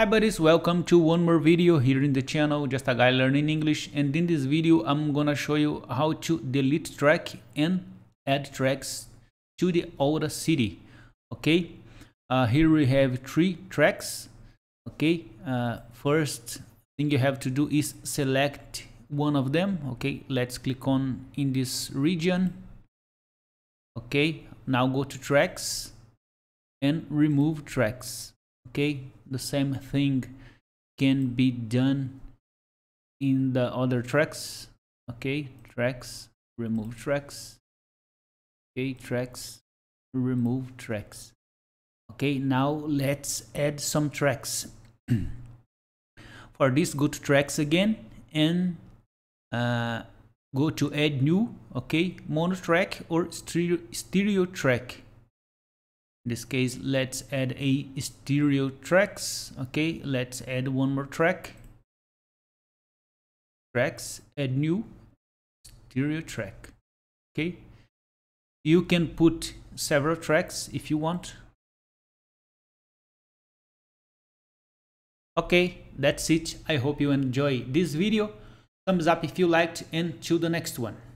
Hi buddies, welcome to one more video here in the channel, just a guy learning English and in this video I'm gonna show you how to delete track and add tracks to the older City, okay? Uh, here we have three tracks, okay? Uh, first thing you have to do is select one of them, okay? Let's click on in this region, okay? Now go to tracks and remove tracks, okay the same thing can be done in the other tracks okay tracks remove tracks okay tracks remove tracks okay now let's add some tracks for this go to tracks again and uh, go to add new okay mono track or stereo stereo track in this case let's add a stereo tracks okay let's add one more track tracks add new stereo track okay you can put several tracks if you want okay that's it i hope you enjoy this video thumbs up if you liked and to the next one